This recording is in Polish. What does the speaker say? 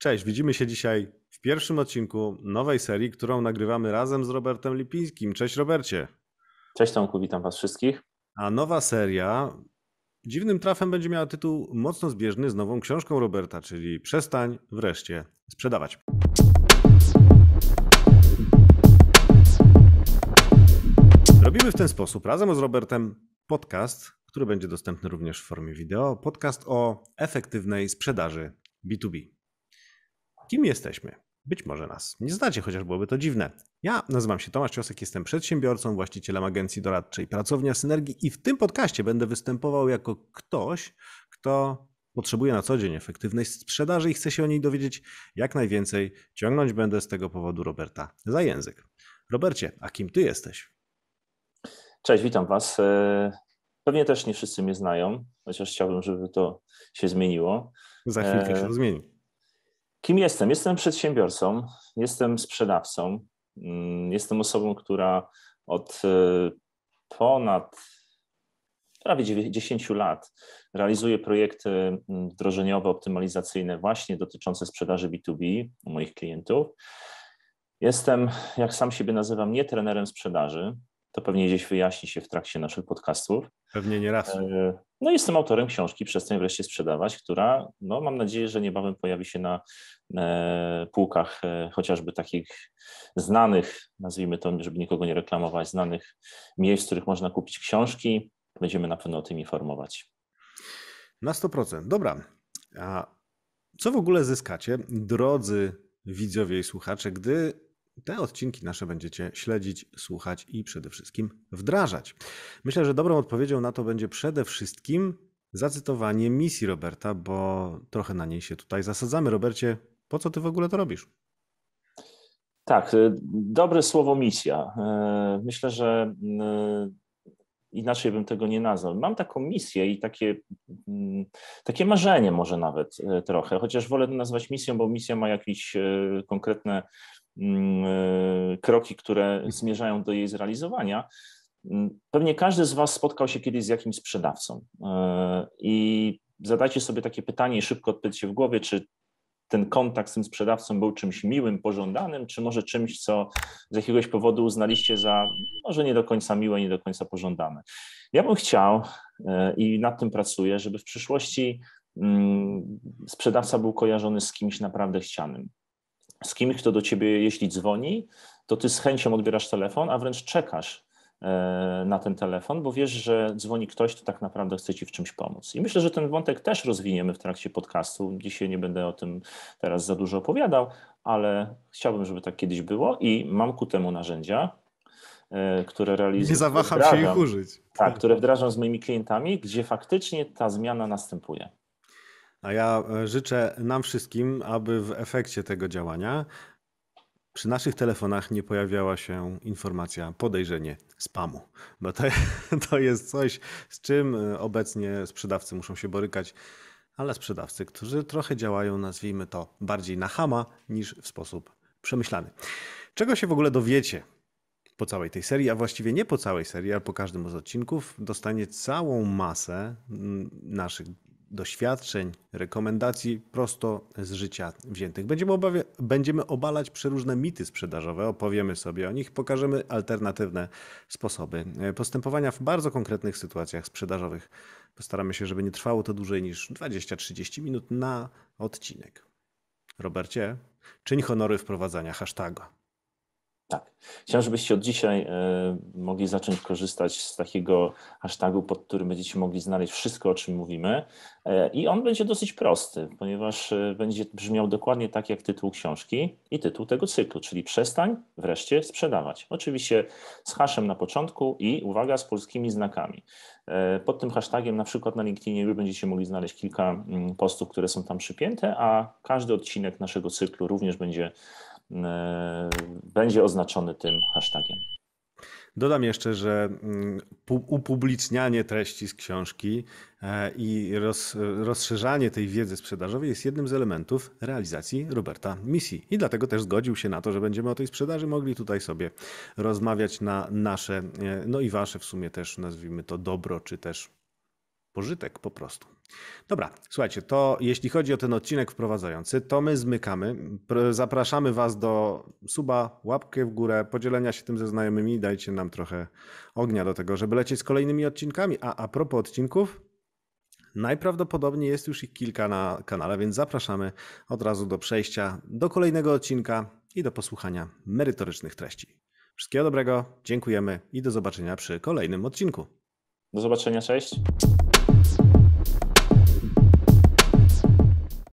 Cześć, widzimy się dzisiaj w pierwszym odcinku nowej serii, którą nagrywamy razem z Robertem Lipińskim. Cześć Robercie. Cześć Tomku, witam Was wszystkich. A nowa seria dziwnym trafem będzie miała tytuł mocno zbieżny z nową książką Roberta, czyli Przestań wreszcie sprzedawać. Robimy w ten sposób razem z Robertem podcast, który będzie dostępny również w formie wideo. Podcast o efektywnej sprzedaży B2B. Kim jesteśmy? Być może nas nie znacie, chociaż byłoby to dziwne. Ja nazywam się Tomasz Ciosek, jestem przedsiębiorcą, właścicielem agencji doradczej Pracownia Synergii i w tym podcaście będę występował jako ktoś, kto potrzebuje na co dzień efektywnej sprzedaży i chce się o niej dowiedzieć jak najwięcej. Ciągnąć będę z tego powodu Roberta za język. Robercie, a kim ty jesteś? Cześć, witam Was. E, pewnie też nie wszyscy mnie znają, chociaż chciałbym, żeby to się zmieniło. Za chwilkę e, się e... zmieni. Kim jestem? Jestem przedsiębiorcą, jestem sprzedawcą, mm, jestem osobą, która od e, ponad prawie 10 lat realizuje projekty mm, wdrożeniowe, optymalizacyjne, właśnie dotyczące sprzedaży B2B u moich klientów. Jestem, jak sam siebie nazywam, nie trenerem sprzedaży, to pewnie gdzieś wyjaśni się w trakcie naszych podcastów. Pewnie nie raz. E, no jestem autorem książki Przestań wreszcie sprzedawać, która no, mam nadzieję, że niebawem pojawi się na e, półkach e, chociażby takich znanych, nazwijmy to, żeby nikogo nie reklamować, znanych miejsc, w których można kupić książki. Będziemy na pewno o tym informować. Na 100%. Dobra. A co w ogóle zyskacie, drodzy widzowie i słuchacze, gdy te odcinki nasze będziecie śledzić, słuchać i przede wszystkim wdrażać. Myślę, że dobrą odpowiedzią na to będzie przede wszystkim zacytowanie misji Roberta, bo trochę na niej się tutaj zasadzamy. Robercie, po co ty w ogóle to robisz? Tak, y, dobre słowo misja. Y, myślę, że y, inaczej bym tego nie nazwał. Mam taką misję i takie, mm, takie marzenie może nawet trochę, chociaż wolę to nazwać misją, bo misja ma jakieś konkretne Mm, e, kroki, które zmierzają do jej zrealizowania. Mm, pewnie każdy z Was spotkał się kiedyś z jakimś sprzedawcą e, i zadajcie sobie takie pytanie szybko odpowiedzcie w głowie, czy ten kontakt z tym sprzedawcą był czymś miłym, pożądanym, czy może czymś, co z jakiegoś powodu uznaliście za może nie do końca miłe, nie do końca pożądane. Ja bym chciał e, i nad tym pracuję, żeby w przyszłości mm, sprzedawca był kojarzony z kimś naprawdę chcianym z kimś, kto do ciebie, jeśli dzwoni, to ty z chęcią odbierasz telefon, a wręcz czekasz e, na ten telefon, bo wiesz, że dzwoni ktoś, kto tak naprawdę chce ci w czymś pomóc. I myślę, że ten wątek też rozwiniemy w trakcie podcastu. Dzisiaj nie będę o tym teraz za dużo opowiadał, ale chciałbym, żeby tak kiedyś było i mam ku temu narzędzia, e, które realizuję. Nie zawaham wdrażam, się ich użyć. Tak, które wdrażam z moimi klientami, gdzie faktycznie ta zmiana następuje. A ja e, życzę nam wszystkim, aby w efekcie tego działania przy naszych telefonach nie pojawiała się informacja podejrzenie spamu, bo to, to jest coś, z czym e, obecnie sprzedawcy muszą się borykać, ale sprzedawcy, którzy trochę działają, nazwijmy to, bardziej na hama niż w sposób przemyślany. Czego się w ogóle dowiecie po całej tej serii, a właściwie nie po całej serii, ale po każdym z odcinków, dostanie całą masę mm, naszych doświadczeń, rekomendacji prosto z życia wziętych. Będziemy, obawia- będziemy obalać przeróżne mity sprzedażowe, opowiemy sobie o nich, pokażemy alternatywne sposoby e, postępowania w bardzo konkretnych sytuacjach sprzedażowych. Postaramy się, żeby nie trwało to dłużej niż 20-30 minut na odcinek. Robercie, czyń honory wprowadzania hashtaga. Tak. Chciałbym, żebyście od dzisiaj e, mogli zacząć korzystać z takiego hashtagu, pod którym będziecie mogli znaleźć wszystko, o czym mówimy. E, I on będzie dosyć prosty, ponieważ e, będzie brzmiał dokładnie tak jak tytuł książki i tytuł tego cyklu, czyli przestań wreszcie sprzedawać. Oczywiście z haszem na początku i uwaga z polskimi znakami. Pod tym hashtagiem na przykład na LinkedInie już będziecie mogli znaleźć kilka mm, postów, które są tam przypięte, a każdy odcinek naszego cyklu również będzie E, będzie oznaczony tym hashtagiem. Dodam jeszcze, że mm, upublicznianie treści z książki e, i rozszerzanie tej wiedzy sprzedażowej jest jednym z elementów realizacji Roberta misji. I dlatego też zgodził się na to, że będziemy o tej sprzedaży mogli tutaj sobie rozmawiać na nasze, e, no i wasze w sumie też nazwijmy to dobro, czy też pożytek po prostu. Dobra, słuchajcie, to jeśli chodzi o ten odcinek wprowadzający, to my zmykamy. Zapraszamy Was do suba, łapkę w górę, podzielenia się tym ze znajomymi. Dajcie nam trochę ognia do tego, żeby lecieć z kolejnymi odcinkami. A a propos odcinków, najprawdopodobniej jest już ich kilka na kanale, więc zapraszamy od razu do przejścia do kolejnego odcinka i do posłuchania merytorycznych treści. Wszystkiego dobrego, dziękujemy i do zobaczenia przy kolejnym odcinku. Do zobaczenia, cześć.